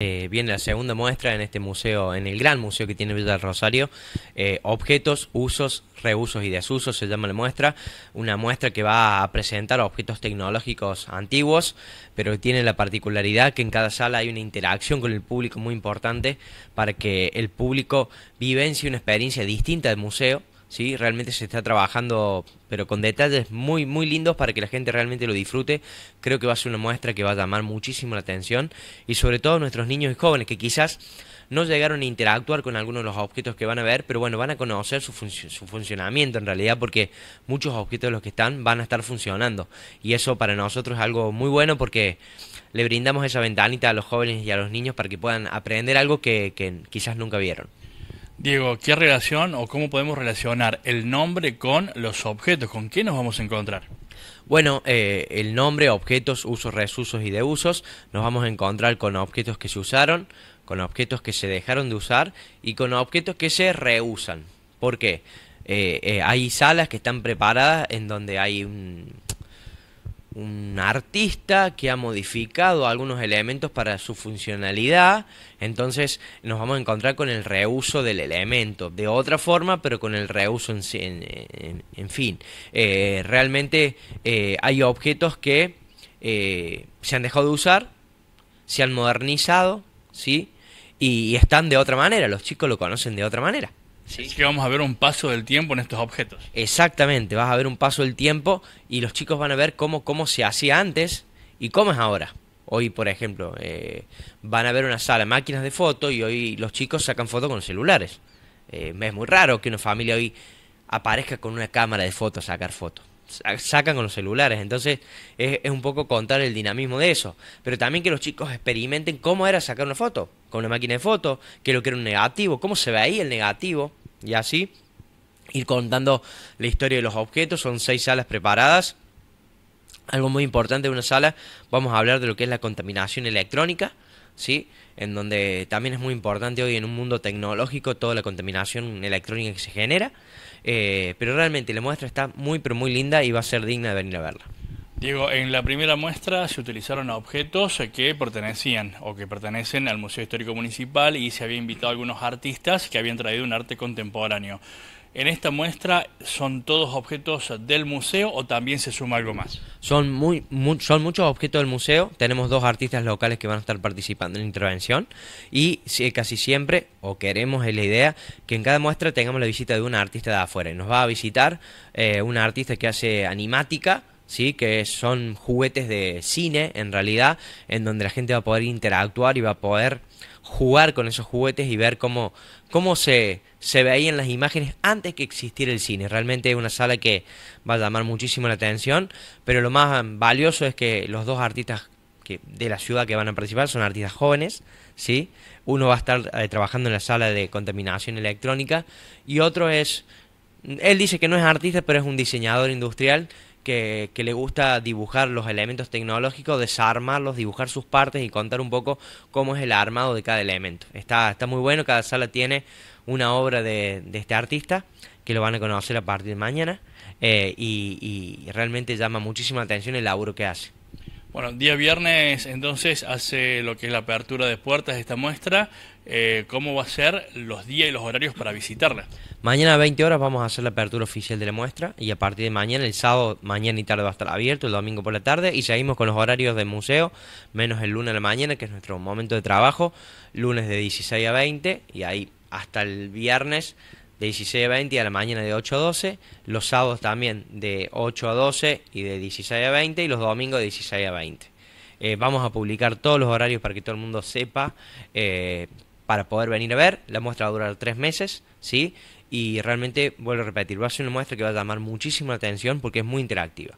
Eh, viene la segunda muestra en este museo, en el gran museo que tiene Villa del Rosario, eh, objetos, usos, reusos y desusos se llama la muestra, una muestra que va a presentar objetos tecnológicos antiguos, pero tiene la particularidad que en cada sala hay una interacción con el público muy importante para que el público vivencie una experiencia distinta del museo ¿sí? Realmente se está trabajando, pero con detalles muy, muy lindos para que la gente realmente lo disfrute. Creo que va a ser una muestra que va a llamar muchísimo la atención y sobre todo nuestros niños y jóvenes que quizás no llegaron a interactuar con algunos de los objetos que van a ver, pero bueno, van a conocer su, funcionamiento en realidad porque muchos objetos de los que están van a estar funcionando y eso para nosotros es algo muy bueno porque le brindamos esa ventanita a los jóvenes y a los niños para que puedan aprender algo que quizás nunca vieron. Diego, ¿qué relación o cómo podemos relacionar el nombre con los objetos? ¿Con qué nos vamos a encontrar? Bueno, eh, el nombre, objetos, usos, reusos y deusos, nos vamos a encontrar con objetos que se usaron, con objetos que se dejaron de usar y con objetos que se reusan. ¿Por qué? Eh, eh, hay salas que están preparadas en donde hay un, un artista que ha modificado algunos elementos para su funcionalidad, entonces nos vamos a encontrar con el reuso del elemento, de otra forma, pero con el reuso en, en fin. Eh, realmente eh, hay objetos que eh, se han dejado de usar, se han modernizado, ¿sí? y están de otra manera, los chicos lo conocen de otra manera. ¿sí? que vamos a ver un paso del tiempo en estos objetos. Exactamente, vas a ver un paso del tiempo y los chicos van a ver cómo, cómo se hacía antes y cómo es ahora. Hoy, por ejemplo, eh, van a ver una sala de máquinas de fotos y hoy los chicos sacan fotos con celulares. Eh, es muy raro que una familia hoy aparezca con una cámara de fotos a sacar fotos sacan con los celulares. Entonces es, un poco contar el dinamismo de eso. Pero también que los chicos experimenten cómo era sacar una foto, con una máquina de foto, que lo que era un negativo, cómo se ve ahí el negativo y así. Ir contando la historia de los objetos, son seis salas preparadas. Algo muy importante de una sala, vamos a hablar de lo que es la contaminación electrónica ¿sí? En donde también es muy importante hoy en un mundo tecnológico toda la contaminación electrónica que se genera. Eh, pero realmente la muestra está muy, pero muy linda y va a ser digna de venir a verla. Diego, en la primera muestra se utilizaron objetos que pertenecían o que pertenecen al Museo Histórico Municipal y se había invitado a algunos artistas que habían traído un arte contemporáneo. En esta muestra son todos objetos del museo o también se suma algo más. Son, muy, son muchos objetos del museo. Tenemos dos artistas locales que van a estar participando en la intervención y casi siempre, o queremos, es la idea, que en cada muestra tengamos la visita de una artista de afuera. Nos va a visitar eh, una artista que hace animática ¿sí? que son juguetes de cine en realidad, en donde la gente va a poder interactuar y va a poder jugar con esos juguetes y ver cómo, cómo se, se veían las imágenes antes que existiera el cine. Realmente es una sala que va a llamar muchísimo la atención, pero lo más valioso es que los dos artistas que, de la ciudad que van a participar son artistas jóvenes, ¿sí? Uno va a estar eh, trabajando en la sala de contaminación electrónica y otro es, él dice que no es artista, pero es un diseñador industrial que, le gusta dibujar los elementos tecnológicos, desarmarlos, dibujar sus partes y contar un poco cómo es el armado de cada elemento. Está, está muy bueno, cada sala tiene una obra de, de este artista que lo van a conocer a partir de mañana eh, y, y realmente llama muchísima atención el laburo que hace. Bueno, día viernes entonces hace lo que es la apertura de puertas de esta muestra. Eh, ¿Cómo va a ser los días y los horarios para visitarla? Mañana a 20 horas vamos a hacer la apertura oficial de la muestra y a partir de mañana, el sábado, mañana y tarde va a estar abierto, el domingo por la tarde y seguimos con los horarios del museo, menos el lunes a la mañana, que es nuestro momento de trabajo, lunes de 16 a 20 y ahí hasta el viernes de 16 a 20 a la mañana de 8 a 12. Los sábados también de 8 a 12 y de 16 a 20 y los domingos de 16 a 20. Eh, vamos a publicar todos los horarios para que todo el mundo sepa eh, para poder venir a ver. La muestra va a durar tres meses, ¿sí? Y realmente, vuelvo a repetir, va a ser una muestra que va a llamar muchísima atención porque es muy interactiva.